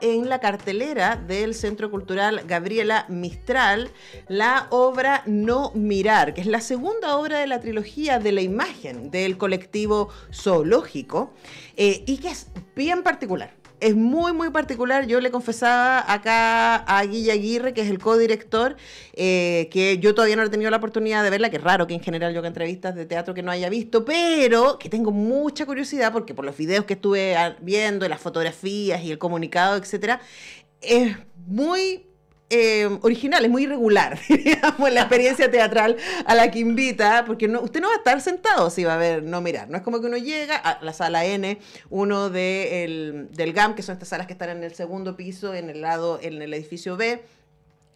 en la cartelera del Centro Cultural Gabriela Mistral la obra No Mirar, que es la segunda obra de la trilogía de la imagen del colectivo zoológico eh, y que es bien particular es muy, muy particular. Yo le confesaba acá a Guille Aguirre, que es el codirector, eh, que yo todavía no he tenido la oportunidad de verla, que es raro que en general yo que entrevistas de teatro que no haya visto, pero que tengo mucha curiosidad porque por los videos que estuve viendo, las fotografías y el comunicado, etcétera, es muy eh, original, es muy irregular, digamos, la experiencia teatral a la que invita, porque usted no va a estar sentado si va a ver, no mirar. No es como que uno llega a la sala N, uno de del GAM, que son estas salas que están en el segundo piso, en el lado, en el edificio B.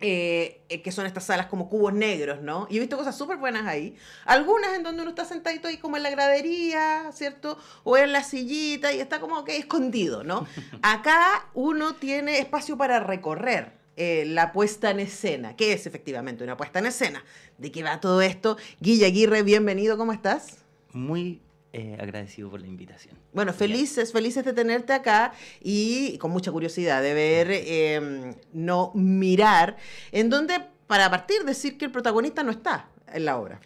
Eh, que son estas salas como cubos negros, ¿no? Y he visto cosas súper buenas ahí. Algunas en donde uno está sentadito ahí como en la gradería, ¿cierto? O en la sillita y está como que escondido, ¿no? Acá uno tiene espacio para recorrer. Eh, la puesta en escena, que es efectivamente una puesta en escena. ¿De qué va todo esto? Guilla Aguirre, bienvenido, ¿cómo estás? Muy eh, agradecido por la invitación. Bueno, felices, felices de tenerte acá y con mucha curiosidad de ver em, No Mirar, en donde, para partir, decir que el protagonista no está en la obra.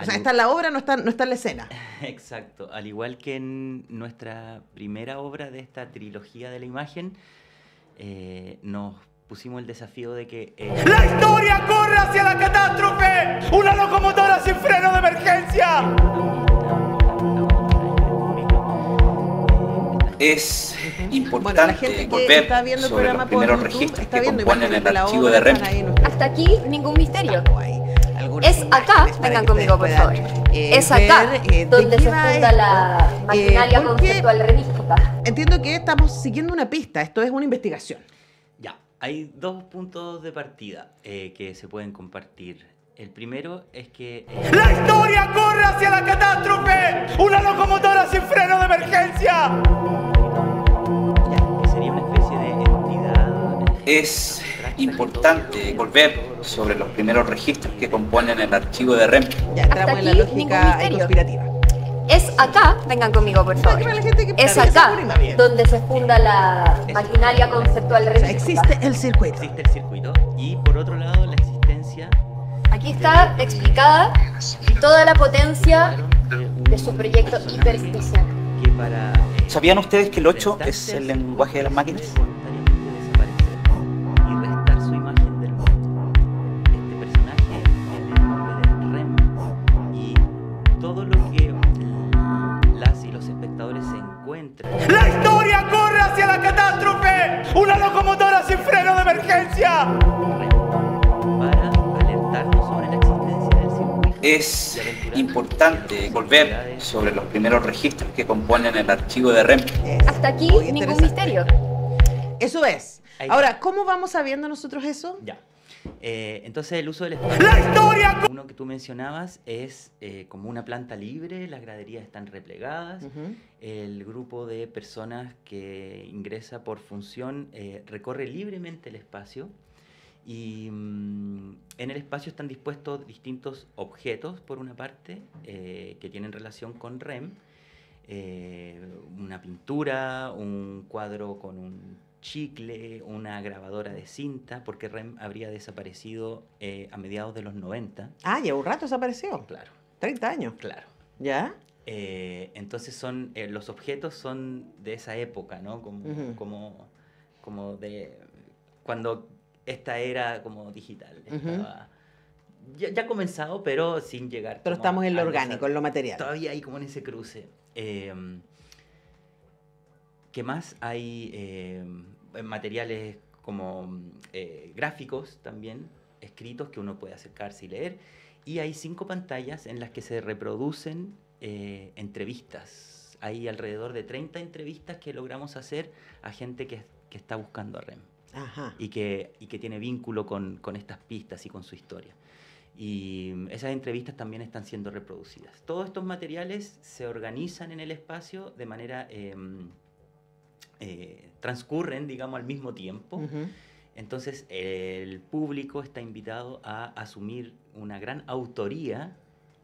O sea, está en la obra, no está, no está en la escena. Exacto. Al igual que en nuestra primera obra de esta trilogía de la imagen, eh, nos pusimos el desafío de que... Eh, ¡La historia corre hacia la catástrofe! ¡Una locomotora sin freno de emergencia! Es importante bueno, la está viendo el programa los primeros YouTube, registros está que componen el archivo de REM. Hasta aquí, ningún misterio. Es acá, vengan conmigo por favor, eh, es acá eh, donde se funda la maquinaria conceptual revista. Entiendo que estamos siguiendo una pista, esto es una investigación. Hay dos puntos de partida eh, que se pueden compartir. El primero es que... Eh, ¡La historia corre hacia la catástrofe! ¡Una locomotora sin freno de emergencia! Ya, que sería una especie de entidad... Es importante volver sobre los primeros registros que componen el archivo de REM. Ya entramos en la lógica conspirativa. Es acá, vengan conmigo por favor. Es acá donde se funda la maquinaria conceptual de existe el circuito. Existe el circuito y por otro lado la existencia. Aquí está explicada toda la potencia de su proyecto hiperespecial. Eh, ¿Sabían ustedes que el 8 es el lenguaje de las máquinas? es importante volver sobre los primeros registros que componen el archivo de REM. Hasta aquí ningún misterio. Eso es. Ahora, ¿cómo vamos sabiendo nosotros eso? Ya. Eh, entonces el uso del espacio... ¡La historia! Uno que tú mencionabas es eh, como una planta libre, las graderías están replegadas, el grupo de personas que ingresa por función eh, recorre libremente el espacio. Y mm, en el espacio están dispuestos distintos objetos, por una parte, eh, que tienen relación con REM, eh, una pintura, un cuadro con un chicle, una grabadora de cinta, porque REM habría desaparecido eh, a mediados de los 90. Ah, ya un rato desapareció. Claro. 30 años. Claro. ¿Ya? entonces son, los objetos son de esa época, ¿no? Como, como, como de cuando esta era como digital. ya, ha comenzado, pero sin llegar. Pero estamos en lo orgánico, en lo material. Todavía hay como en ese cruce. Em, ¿Qué más? Hay em, materiales como eh, gráficos también, escritos, que uno puede acercarse y leer. Y hay cinco pantallas en las que se reproducen eh, entrevistas. Hay alrededor de 30 entrevistas que logramos hacer a gente que, que está buscando a REM. Y, que, que tiene vínculo con, estas pistas y con su historia. Y esas entrevistas también están siendo reproducidas. Todos estos materiales se organizan en el espacio de manera... Em, eh, transcurren, digamos, al mismo tiempo. Entonces el público está invitado a asumir una gran autoría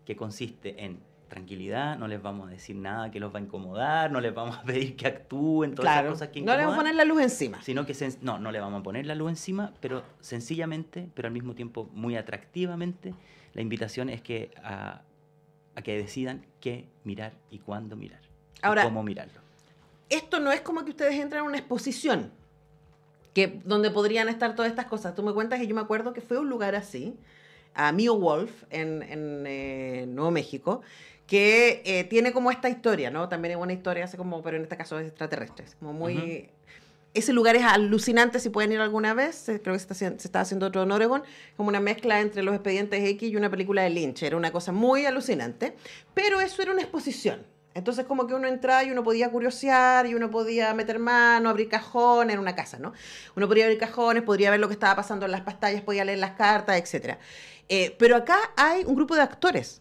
que consiste en tranquilidad, no les vamos a decir nada que los va a incomodar, no les vamos a pedir que actúen, todas las cosas que No le vamos a poner la luz encima. Sino que, no, no le vamos a poner la luz encima, pero sencillamente, pero al mismo tiempo muy atractivamente, la invitación es que a, que decidan qué mirar y cuándo mirar. Ahora, cómo mirarlo. Esto no es como que ustedes entran a una exposición, que, donde podrían estar todas estas cosas. Tú me cuentas que yo me acuerdo que fue un lugar así, a Mio Wolf en, eh, Nuevo México, que eh, tiene como esta historia, ¿no? También es una historia, como, pero en este caso es extraterrestres. Como muy. Ese lugar es alucinante, si pueden ir alguna vez, creo que se está, haciendo otro en Oregon, como una mezcla entre los expedientes X y una película de Lynch, era una cosa muy alucinante, pero eso era una exposición, entonces como que uno entraba y uno podía curiosear y uno podía meter mano, abrir cajones, en una casa, ¿no? Uno podía abrir cajones, podría ver lo que estaba pasando en las pantallas, podía leer las cartas, etcétera eh, pero acá hay un grupo de actores.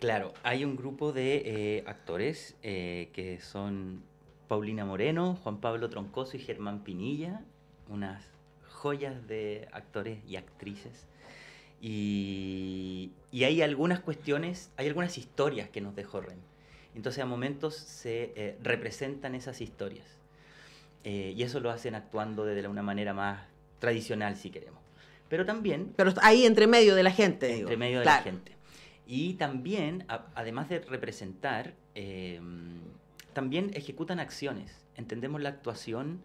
Claro, hay un grupo de eh, actores eh, que son Paulina Moreno, Juan Pablo Troncoso y Germán Pinilla, unas joyas de actores y actrices. Y, hay algunas cuestiones, hay algunas historias que nos dejó Ren. Entonces a momentos se representan esas historias. y eso lo hacen actuando de una manera más tradicional, si queremos. Pero también... Pero ahí entre medio de la gente. Entre medio de la gente. Y también, además de representar, em, también ejecutan acciones. Entendemos la actuación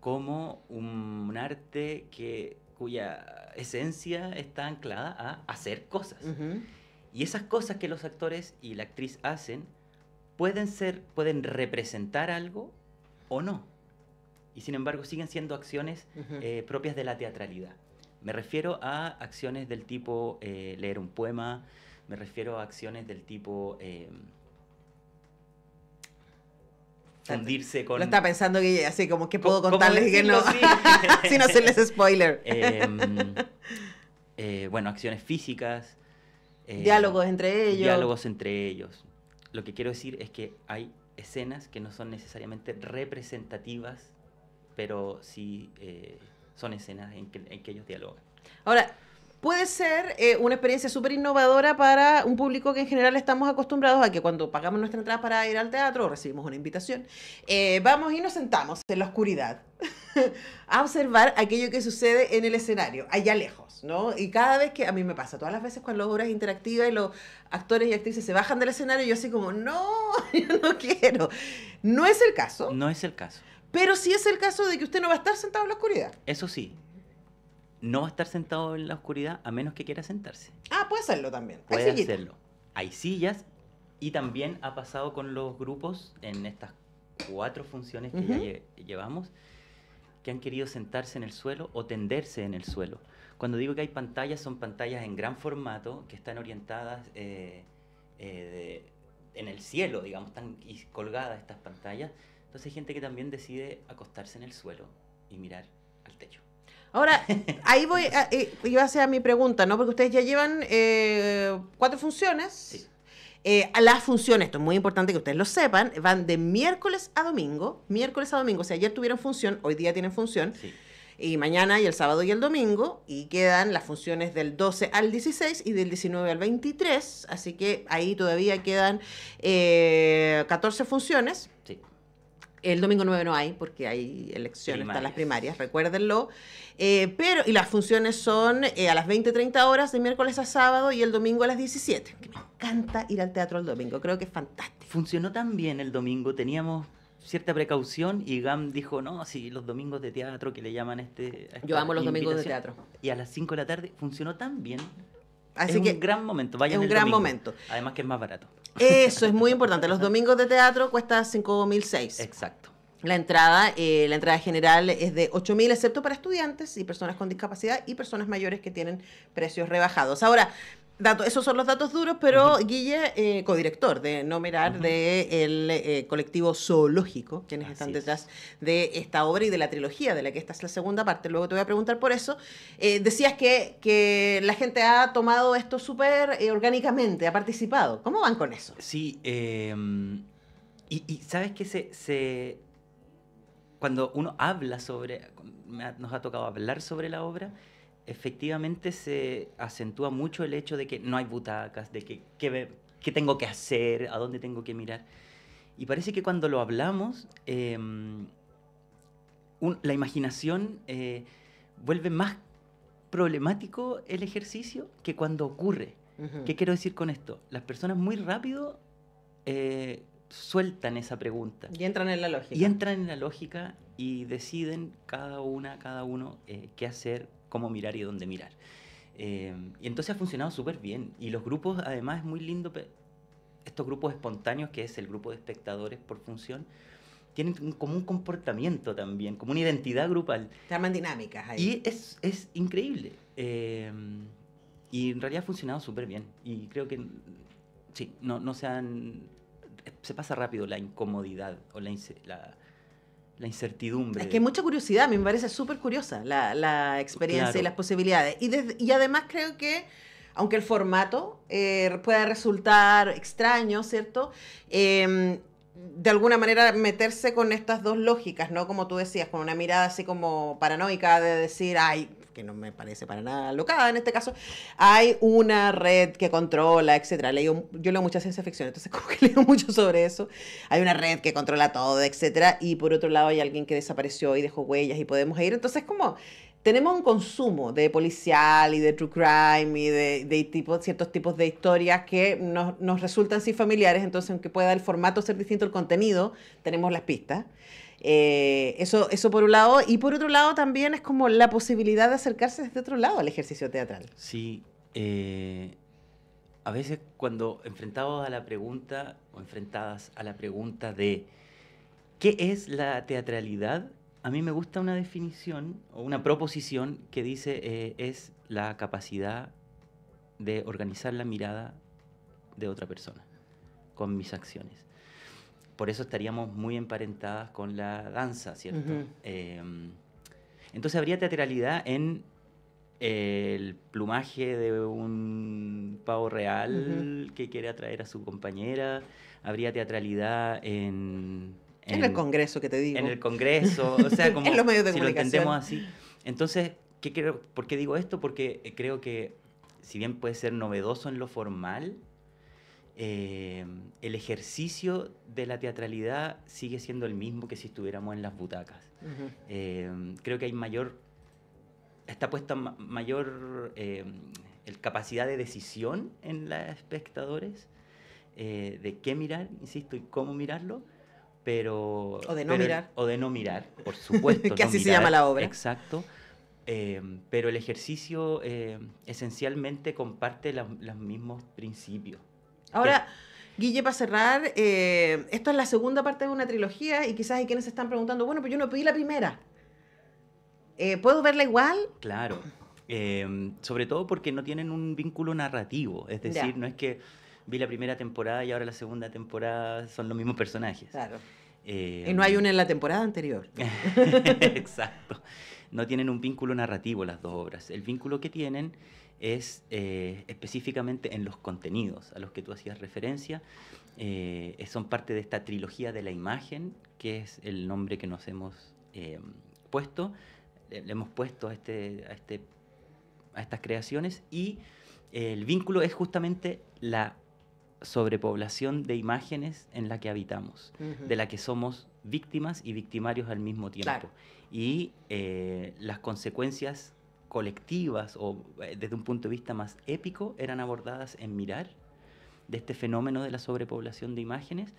como un, arte que, cuya esencia está anclada a hacer cosas. Y esas cosas que los actores y la actriz hacen pueden ser, pueden representar algo o no. Y sin embargo siguen siendo acciones eh, propias de la teatralidad. Me refiero a acciones del tipo eh, leer un poema, me refiero a acciones del tipo... Eh, fundirse con... Lo está pensando que así como que puedo contarles y que no. si no se les spoiler. Em, eh, bueno, acciones físicas. Eh, diálogos entre ellos. Diálogos entre ellos. Lo que quiero decir es que hay escenas que no son necesariamente representativas, pero sí son escenas en que, ellos dialogan. Ahora, puede ser eh, una experiencia súper innovadora para un público que en general estamos acostumbrados a que cuando pagamos nuestra entrada para ir al teatro o recibimos una invitación, eh, vamos y nos sentamos en la oscuridad a observar aquello que sucede en el escenario, allá lejos, ¿no? Y cada vez que, a mí me pasa, todas las veces cuando las obras interactivas y los actores y actrices se bajan del escenario, yo así como, no, yo no quiero. No es el caso. No es el caso. Pero si es el caso de que usted no va a estar sentado en la oscuridad. Eso sí. No va a estar sentado en la oscuridad a menos que quiera sentarse. Ah, puede hacerlo también. Puede hacerlo. Hay sillas y también ha pasado con los grupos en estas cuatro funciones que ya llevamos que han querido sentarse en el suelo o tenderse en el suelo. Cuando digo que hay pantallas, son pantallas en gran formato que están orientadas eh, eh, en el cielo, digamos, están colgadas estas pantallas entonces hay gente que también decide acostarse en el suelo y mirar al techo. Ahora, ahí voy, a, eh, iba a hacer mi pregunta, ¿no? Porque ustedes ya llevan eh, cuatro funciones. Sí. Eh, las funciones, esto es muy importante que ustedes lo sepan, van de miércoles a domingo, miércoles a domingo, Si ayer tuvieron función, hoy día tienen función, y mañana y el sábado y el domingo, y quedan las funciones del 12 al 16 y del 19 al 23, así que ahí todavía quedan 14 funciones el domingo 9 no hay porque hay elecciones, están las primarias, recuérdenlo. Eh, pero, y las funciones son eh, a las 20, 30 horas de miércoles a sábado y el domingo a las 17. Que me encanta ir al teatro el domingo, creo que es fantástico. Funcionó tan bien el domingo, teníamos cierta precaución y GAM dijo, no, sí, los domingos de teatro que le llaman este... Yo amo los domingos de teatro. Y a las 5 de la tarde funcionó tan bien. Así es un gran momento, vaya Es un gran momento. Además que es más barato. Eso es muy importante. Los domingos de teatro cuesta 5.006. Exacto. La entrada, eh, la entrada general es de 8.000, excepto para estudiantes y personas con discapacidad y personas mayores que tienen precios rebajados. Ahora, esos son los datos duros, pero Guille, eh, codirector de No del eh, colectivo zoológico, quienes están detrás de esta obra y de la trilogía, de la que esta es la segunda parte, luego te voy a preguntar por eso, eh, decías que, la gente ha tomado esto súper orgánicamente, ha participado. ¿Cómo van con eso? Sí, em, y, sabes que se, cuando uno habla sobre, nos ha tocado hablar sobre la obra, efectivamente se acentúa mucho el hecho de que no hay butacas, de que, que qué tengo que hacer, a dónde tengo que mirar. Y parece que cuando lo hablamos, em, la imaginación eh, vuelve más problemático el ejercicio que cuando ocurre. ¿Qué quiero decir con esto? Las personas muy rápido eh, sueltan esa pregunta. Y entran en la lógica. Y entran en la lógica y deciden cada una, cada uno, eh, qué hacer, cómo mirar y dónde mirar. Eh, y entonces ha funcionado súper bien. Y los grupos, además, es muy lindo. Estos grupos espontáneos, que es el grupo de espectadores por función, tienen como un comportamiento también, como una identidad grupal. Llaman dinámicas ahí. Y es, es increíble. Eh, y en realidad ha funcionado súper bien. Y creo que, sí, no, no han Se pasa rápido la incomodidad o la, la la incertidumbre. Es que mucha curiosidad, A mí me parece súper curiosa la, experiencia y las posibilidades. Y, además creo que aunque el formato eh, pueda resultar extraño, ¿cierto? Em, de alguna manera meterse con estas dos lógicas, ¿no? Como tú decías, con una mirada así como paranoica de decir, ay, que no me parece para nada locada en este caso, hay una red que controla, etcétera. Leo, yo leo mucha ciencia ficción, entonces como que leo mucho sobre eso. Hay una red que controla todo, etcétera. Y por otro lado hay alguien que desapareció y dejó huellas y podemos ir. Entonces como tenemos un consumo de policial y de true crime y de, ciertos tipos de historias que nos, resultan sin familiares, entonces aunque pueda el formato ser distinto el contenido, tenemos las pistas. Eh, eso, por un lado, y por otro lado también es como la posibilidad de acercarse desde otro lado al ejercicio teatral. Sí, eh, a veces cuando enfrentados a la pregunta o enfrentadas a la pregunta de qué es la teatralidad, a mí me gusta una definición o una proposición que dice eh, es la capacidad de organizar la mirada de otra persona con mis acciones. Por eso estaríamos muy emparentadas con la danza, ¿cierto? Em, entonces habría teatralidad en eh, el plumaje de un pavo real que quiere atraer a su compañera, habría teatralidad en en, el Congreso, que te digo. En el Congreso, o sea, como los medios de si lo entendemos así. Entonces, ¿qué ¿por qué digo esto? Porque eh, creo que, si bien puede ser novedoso en lo formal, eh, el ejercicio de la teatralidad sigue siendo el mismo que si estuviéramos en las butacas. Eh, creo que hay mayor, está puesta mayor el capacidad de decisión en los espectadores, de qué mirar, insisto, y cómo mirarlo pero... O de no mirar. O de no mirar, por supuesto. que así se llama la obra. Exacto. Em, pero el ejercicio em, esencialmente comparte los mismos principios. Ahora, Guille, para cerrar, em, esto es la segunda parte de una trilogía y quizás hay quienes se están preguntando, bueno, pero pues yo no pedí la primera. Eh, ¿Puedo verla igual? Claro. sobre todo porque no tienen un vínculo narrativo, es decir, no es que vi la primera temporada y ahora la segunda temporada son los mismos personajes. Eh, y no hay una en la temporada anterior. Exacto. No tienen un vínculo narrativo las dos obras. El vínculo que tienen es eh, específicamente en los contenidos a los que tú hacías referencia. Eh, son parte de esta trilogía de la imagen, que es el nombre que nos hemos puesto. Le, hemos puesto a, este, este, a estas creaciones y el vínculo es justamente la sobrepoblación de imágenes en la que habitamos, de la que somos víctimas y victimarios al mismo tiempo. Y eh, las consecuencias colectivas o eh, desde un punto de vista más épico eran abordadas en mirar de este fenómeno de la sobrepoblación de imágenes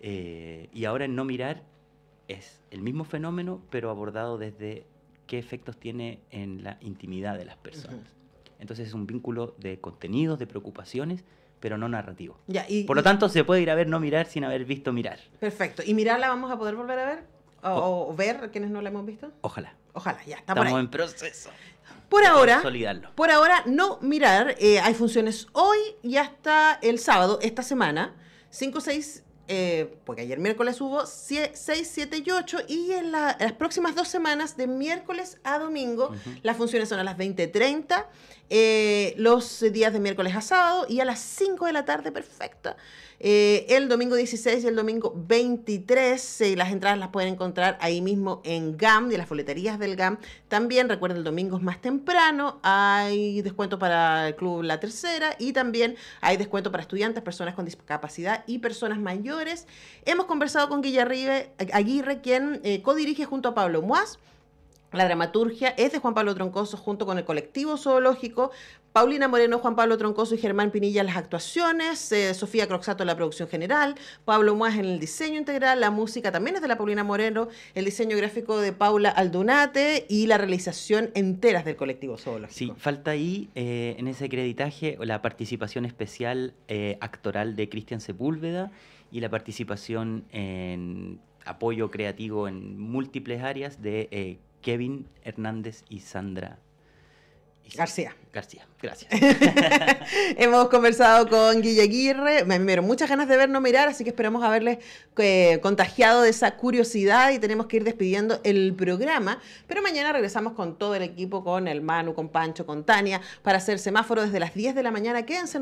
eh, y ahora en no mirar es el mismo fenómeno pero abordado desde qué efectos tiene en la intimidad de las personas. Entonces es un vínculo de contenidos, de preocupaciones, pero no narrativo. Ya, y, Por lo tanto, se puede ir a ver No Mirar sin haber visto Mirar. Perfecto. ¿Y Mirar vamos a poder volver a ver? ¿O, ver quienes no la hemos visto? Ojalá. Ojalá, ya Estamos en proceso. Por ahora, por ahora, no mirar. Eh, hay funciones hoy y hasta el sábado, esta semana. 5, 6, eh, porque ayer miércoles hubo 6, 7 y 8 y en, las próximas dos semanas de miércoles a domingo las funciones son a las 20.30 eh, los días de miércoles a sábado y a las 5 de la tarde, perfecto eh, el domingo 16 y el domingo 23, eh, las entradas las pueden encontrar ahí mismo en GAM, de las folleterías del GAM. También, recuerden, el domingo es más temprano, hay descuento para el Club La Tercera y también hay descuento para estudiantes, personas con discapacidad y personas mayores. Hemos conversado con Guillermo Aguirre, quien codirige junto a Pablo Muaz la dramaturgia es de Juan Pablo Troncoso junto con el colectivo zoológico, Paulina Moreno, Juan Pablo Troncoso y Germán Pinilla las actuaciones, eh, Sofía Croxato la producción general, Pablo Muas en el diseño integral, la música también es de la Paulina Moreno, el diseño gráfico de Paula Aldunate y la realización enteras del colectivo zoológico. Sí, falta ahí eh, en ese creditaje la participación especial eh, actoral de Cristian Sepúlveda y la participación en apoyo creativo en múltiples áreas de Kevin Hernández y Sandra García. García, gracias. Hemos conversado con Guille Aguirre. Me dieron muchas ganas de vernos mirar, así que esperamos haberles eh, contagiado de esa curiosidad y tenemos que ir despidiendo el programa. Pero mañana regresamos con todo el equipo, con el Manu, con Pancho, con Tania, para hacer semáforo desde las 10 de la mañana. Quédense.